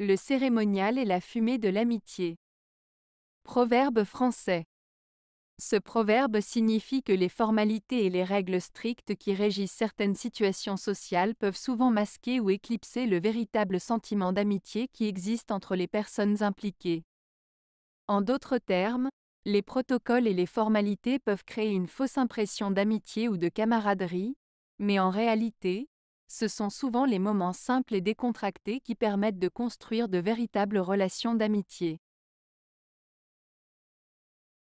Le cérémonial est la fumée de l'amitié. Proverbe français. Ce proverbe signifie que les formalités et les règles strictes qui régissent certaines situations sociales peuvent souvent masquer ou éclipser le véritable sentiment d'amitié qui existe entre les personnes impliquées. En d'autres termes, les protocoles et les formalités peuvent créer une fausse impression d'amitié ou de camaraderie, mais en réalité, ce sont souvent les moments simples et décontractés qui permettent de construire de véritables relations d'amitié.